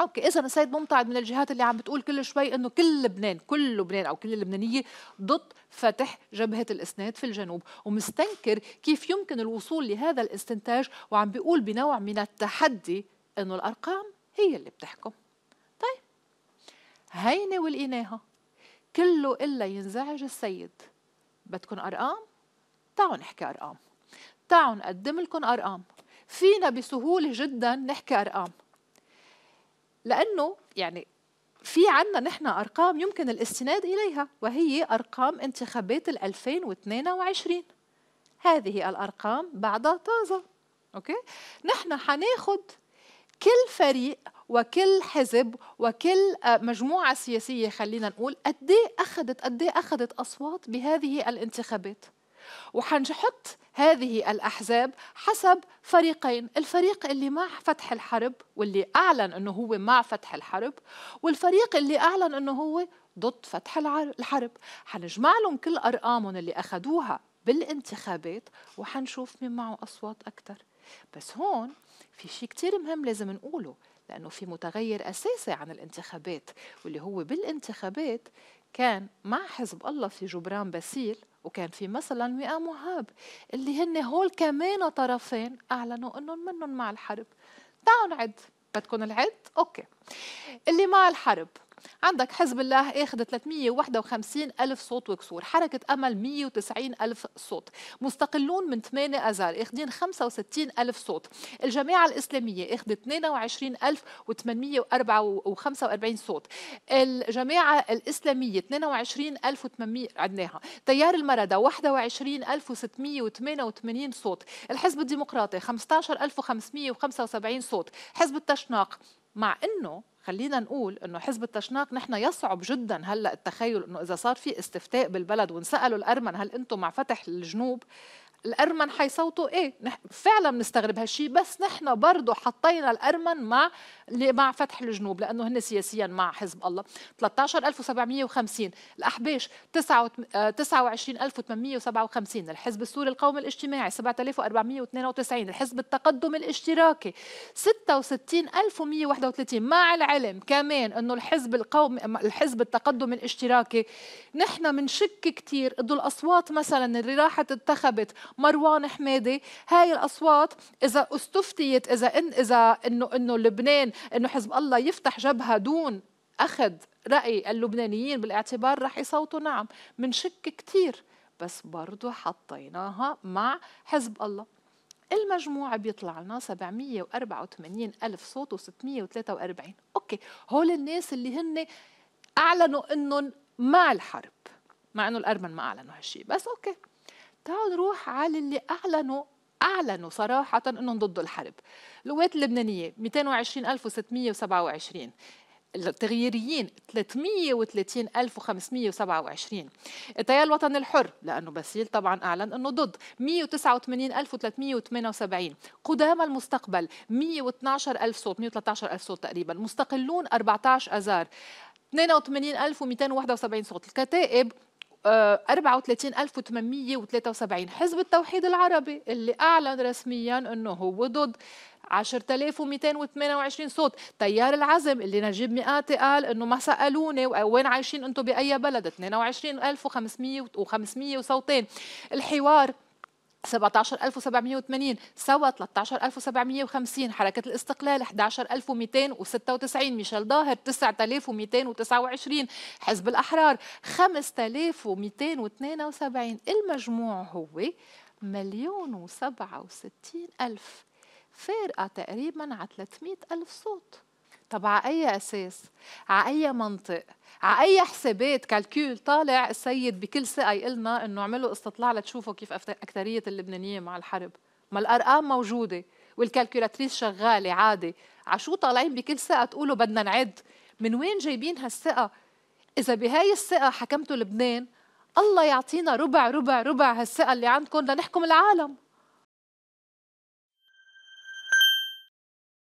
اوكي اذا السيد ممتعض من الجهات اللي عم بتقول كل شوي انه كل لبنان كل لبنان او كل اللبنانيه ضد فتح جبهه الاسناد في الجنوب ومستنكر كيف يمكن الوصول لهذا الاستنتاج وعم بيقول بنوع من التحدي انه الارقام هي اللي بتحكم طيب هينه ولقيناها كله الا ينزعج السيد بدكم ارقام تعالوا نحكي ارقام تعالوا نقدم لكم ارقام فينا بسهوله جدا نحكي ارقام لانه يعني في عنا نحن ارقام يمكن الاستناد اليها وهي ارقام انتخابات ال 2022 هذه الارقام بعدها طازه اوكي نحن حناخد كل فريق وكل حزب وكل آه، مجموعه سياسيه خلينا نقول قد ايه اخذت قد ايه اخذت اصوات بهذه الانتخابات وحنحط هذه الأحزاب حسب فريقين الفريق اللي مع فتح الحرب واللي أعلن أنه هو مع فتح الحرب والفريق اللي أعلن أنه هو ضد فتح الحرب حنجمع لهم كل أرقامهم اللي أخذوها بالانتخابات وحنشوف مين معه أصوات أكثر بس هون في شيء كتير مهم لازم نقوله لأنه في متغير أساسي عن الانتخابات واللي هو بالانتخابات كان مع حزب الله في جبران باسيل وكان في مثلا وئام وهاب اللي هن هول كمان طرفين اعلنوا انهم منهم مع الحرب تعالوا نعد بدكم العد اوكي اللي مع الحرب عندك حزب الله اخذ 351 ألف صوت وكسور حركة أمل 190 ألف صوت مستقلون من 8 أزار اخذين 65 ألف صوت الجماعة الإسلامية اخذت 22 ألف 845 صوت الجماعة الإسلامية 22 ألف و800 عدناها تيار المردة 21 ألف و688 صوت الحزب الديمقراطي و575 صوت حزب التشناق مع أنه خلينا نقول انه حزب التشناق نحن يصعب جدا هلا التخيل انه اذا صار في استفتاء بالبلد وانسالوا الارمن هل انتم مع فتح الجنوب الأرمن حيصوتوا إيه فعلا بنستغرب هالشيء بس نحن برضه حطينا الأرمن مع مع فتح الجنوب لأنه هن سياسيا مع حزب الله 13750 الأحباش 29857 الحزب السوري القومي الاجتماعي 7492 الحزب التقدم الاشتراكي 66131 مع العلم كمان أنه الحزب القومي الحزب التقدم الاشتراكي نحن بنشك كثير أنه الأصوات مثلا اللي راحت انتخبت مروان حمادي هاي الاصوات اذا استفتيت اذا إن اذا انه انه لبنان انه حزب الله يفتح جبهه دون اخذ راي اللبنانيين بالاعتبار رح يصوتوا نعم منشك كثير بس برضه حطيناها مع حزب الله المجموع بيطلع لنا 784 ألف صوت و643 أوكي هول الناس اللي هن أعلنوا أنهم مع الحرب مع أنه الأرمن ما أعلنوا هالشي بس أوكي تعالوا نروح على اللي أعلنوا أعلنوا صراحة أنهم ضد الحرب القوات اللبنانية 220627 التغييريين 330527 التيار الوطني الحر لانه باسيل طبعا اعلن انه ضد 189378 قدامى المستقبل 112000 صوت 113000 صوت تقريبا مستقلون 14 اذار 82271 صوت الكتائب 34873 حزب التوحيد العربي اللي أعلن رسميا أنه هو ضد 10228 صوت تيار العزم اللي نجيب مئاتي قال انه ما سالوني وين عايشين انتم باي بلد 22500 و500 وصوتين الحوار 17780 سوا 13750 حركة الاستقلال 11296 ميشيل ظاهر 9229 حزب الأحرار 5272 المجموع هو مليون و67 ألف فارقة تقريبا على 300 ألف صوت طب على أي أساس؟ على أي منطق؟ على اي حسابات كالكول طالع السيد بكل ثقه يقول لنا انه اعملوا استطلاع لتشوفوا كيف اكثريه اللبنانيه مع الحرب ما الارقام موجوده والكالكولاتريس شغاله عادي عشو طالعين بكل ثقه تقولوا بدنا نعد من وين جايبين هالثقه اذا بهاي الثقه حكمتوا لبنان الله يعطينا ربع ربع ربع هالثقه اللي عندكم لنحكم العالم